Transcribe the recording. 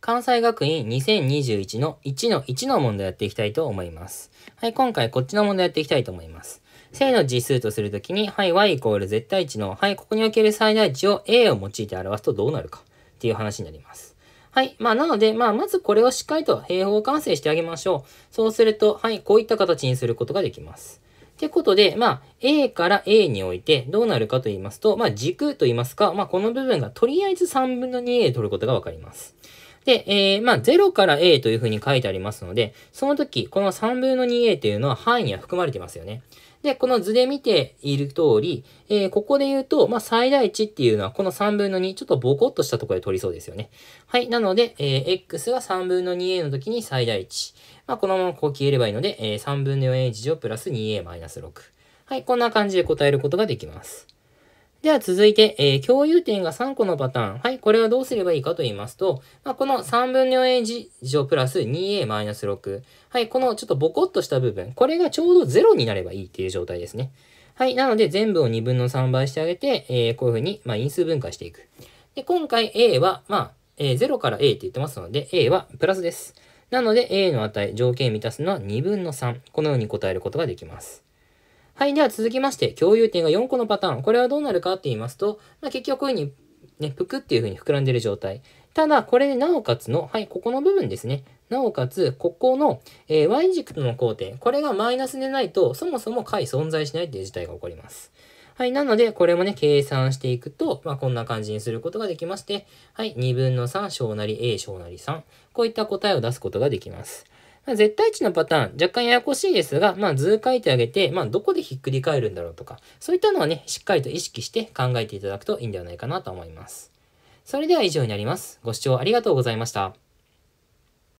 関西学院2021の1の1の問題やっていきたいと思います。はい、今回こっちの問題やっていきたいと思います。正の実数とするときに、はい、y イコール絶対値の、はい、ここにおける最大値を a を用いて表すとどうなるかっていう話になります。はい。まあ、なので、まあ、まずこれをしっかりと平方完成してあげましょう。そうすると、はい、こういった形にすることができます。ってことで、まあ、A から A においてどうなるかと言いますと、まあ、軸と言いますか、まあ、この部分がとりあえず3分の 2A で取ることがわかります。で、えー、まあ、0から a というふうに書いてありますので、その時、この3分の 2a というのは範囲には含まれてますよね。で、この図で見ている通り、えー、ここで言うと、まあ、最大値っていうのはこの3分の2、ちょっとボコッとしたところで取りそうですよね。はい。なので、えー、x が3分の 2a の時に最大値。まあ、このままこう消えればいいので、えー、3分の 4a 事乗プラス 2a マイナス6。はい。こんな感じで答えることができます。では続いて、えー、共有点が3個のパターン。はい、これはどうすればいいかと言いますと、まあ、この3分の a 事乗プラス 2a-6。はい、このちょっとボコッとした部分、これがちょうど0になればいいっていう状態ですね。はい、なので全部を2分の3倍してあげて、えー、こういうふうに、まあ、因数分解していく。で、今回 a は、まあ、えー、0から a って言ってますので、a はプラスです。なので、a の値、条件満たすのは2分の3。このように答えることができます。はい。では続きまして、共有点が4個のパターン。これはどうなるかって言いますと、まあ、結局こういうふうに、ね、ぷくっていうふうに膨らんでる状態。ただ、これでなおかつの、はい、ここの部分ですね。なおかつ、ここの、えー、Y 軸の交点、これがマイナスでないと、そもそも解存在しないという事態が起こります。はい。なので、これもね、計算していくと、まあ、こんな感じにすることができまして、はい。2分の3小なり A 小なり3。こういった答えを出すことができます。絶対値のパターン、若干ややこしいですが、まあ、図書いてあげて、まあ、どこでひっくり返るんだろうとか、そういったのはね、しっかりと意識して考えていただくといいんではないかなと思います。それでは以上になります。ご視聴ありがとうございました。